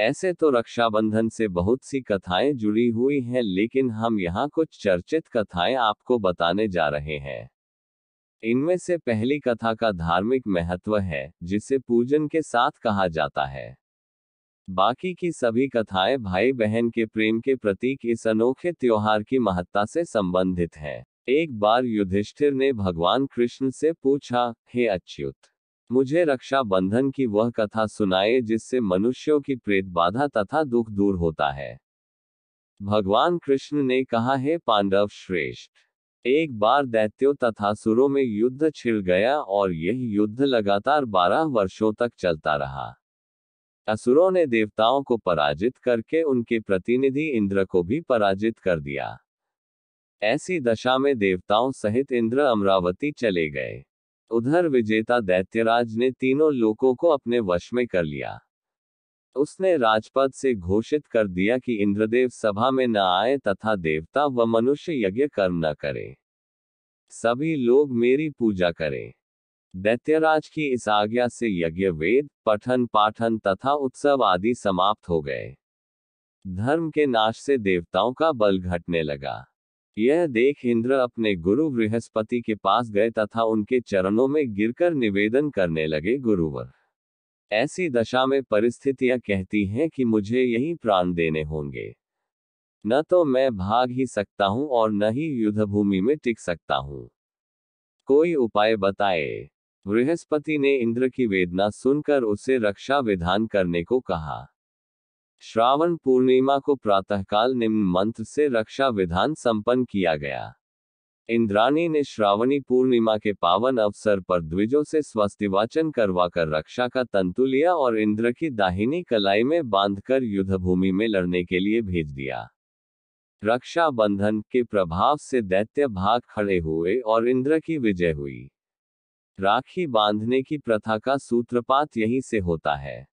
ऐसे तो रक्षाबंधन से बहुत सी कथाएं जुड़ी हुई हैं लेकिन हम यहाँ कुछ चर्चित कथाएं आपको बताने जा रहे हैं इनमें से पहली कथा का धार्मिक महत्व है जिसे पूजन के साथ कहा जाता है बाकी की सभी कथाएं भाई बहन के प्रेम के प्रतीक इस अनोखे त्योहार की महत्ता से संबंधित हैं। एक बार युधिष्ठिर ने भगवान कृष्ण से पूछा हे hey, अच्युत मुझे रक्षा बंधन की वह कथा सुनाए जिससे मनुष्यों की प्रेत बाधा तथा दुख दूर होता है भगवान कृष्ण ने कहा है पांडव श्रेष्ठ एक बार दैत्यों तथा सुरों में युद्ध छिड़ गया और यह युद्ध लगातार बारह वर्षों तक चलता रहा असुरों ने देवताओं को पराजित करके उनके प्रतिनिधि इंद्र को भी पराजित कर दिया ऐसी दशा में देवताओं सहित इंद्र अमरावती चले गए उधर विजेता दैत्यराज ने तीनों लोगों को अपने वश में कर लिया उसने राजपद से घोषित कर दिया कि इंद्रदेव सभा में न आए तथा देवता व मनुष्य यज्ञ कर्म न करें सभी लोग मेरी पूजा करें दैत्यराज की इस आज्ञा से यज्ञ वेद पठन पाठन तथा उत्सव आदि समाप्त हो गए धर्म के नाश से देवताओं का बल घटने लगा यह देख इंद्र अपने गुरु बृहस्पति के पास गए तथा उनके चरणों में गिरकर निवेदन करने लगे गुरुवर ऐसी दशा में परिस्थितियां कहती हैं कि मुझे यही प्राण देने होंगे न तो मैं भाग ही सकता हूं और न ही युद्धभूमि में टिक सकता हूं कोई उपाय बताए बृहस्पति ने इंद्र की वेदना सुनकर उसे रक्षा विधान करने को कहा श्रावण पूर्णिमा को प्रातःकाल निम्न मंत्र से रक्षा विधान संपन्न किया गया इंद्राणी ने श्रावणी पूर्णिमा के पावन अवसर पर द्विजों से स्वस्तिवाचन करवाकर रक्षा का तंतु लिया और इंद्र की दाहिनी कलाई में बांधकर युद्धभूमि में लड़ने के लिए भेज दिया रक्षा बंधन के प्रभाव से दैत्य भाग खड़े हुए और इंद्र की विजय हुई राखी बांधने की प्रथा का सूत्रपात यहीं से होता है